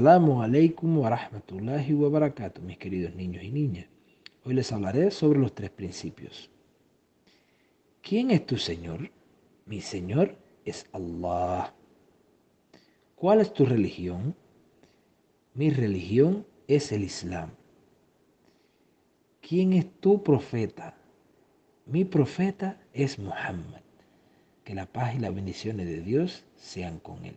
Salamu alaikum wa rahmatullahi wa barakatuh, mis queridos niños y niñas. Hoy les hablaré sobre los tres principios. ¿Quién es tu Señor? Mi Señor es Allah. ¿Cuál es tu religión? Mi religión es el Islam. ¿Quién es tu profeta? Mi profeta es Muhammad. Que la paz y las bendiciones de Dios sean con él.